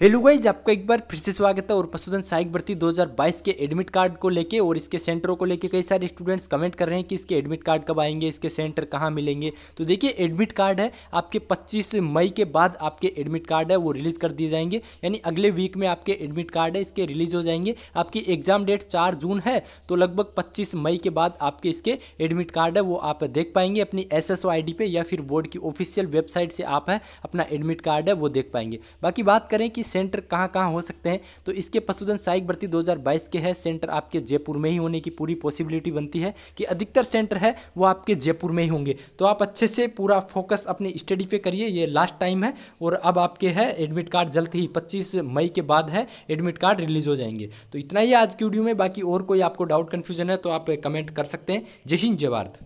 hello guys आपका एक बार फिर से स्वागत है और पशुधन सहायक भर्ती 2022 के एडमिट कार्ड को लेके और इसके सेंटरों को लेके कई सारे स्टूडेंट्स कमेंट कर रहे हैं कि इसके एडमिट कार्ड कब आएंगे इसके सेंटर कहाँ मिलेंगे तो देखिए एडमिट कार्ड है आपके 25 मई के बाद आपके एडमिट कार्ड है वो रिलीज़ कर दिए जाएंगे यानी अगले वीक में आपके एडमिट कार्ड है इसके रिलीज हो जाएंगे आपकी एग्जाम डेट चार जून है तो लगभग पच्चीस मई के बाद आपके इसके एडमिट कार्ड है वो आप देख पाएंगे अपनी एस एस या फिर बोर्ड की ऑफिशियल वेबसाइट से आप अपना एडमिट कार्ड है वो देख पाएंगे बाकी बात करें कि सेंटर कहाँ कहाँ हो सकते हैं तो इसके पशुधन सहायक भर्ती 2022 के है सेंटर आपके जयपुर में ही होने की पूरी पॉसिबिलिटी बनती है कि अधिकतर सेंटर है वो आपके जयपुर में ही होंगे तो आप अच्छे से पूरा फोकस अपनी स्टडी पे करिए ये लास्ट टाइम है और अब आपके है एडमिट कार्ड जल्द ही पच्चीस मई के बाद है एडमिट कार्ड रिलीज हो जाएंगे तो इतना ही आज की वीडियो में बाकी और कोई आपको डाउट कन्फ्यूजन है तो आप कमेंट कर सकते हैं जय हिंद जय भारत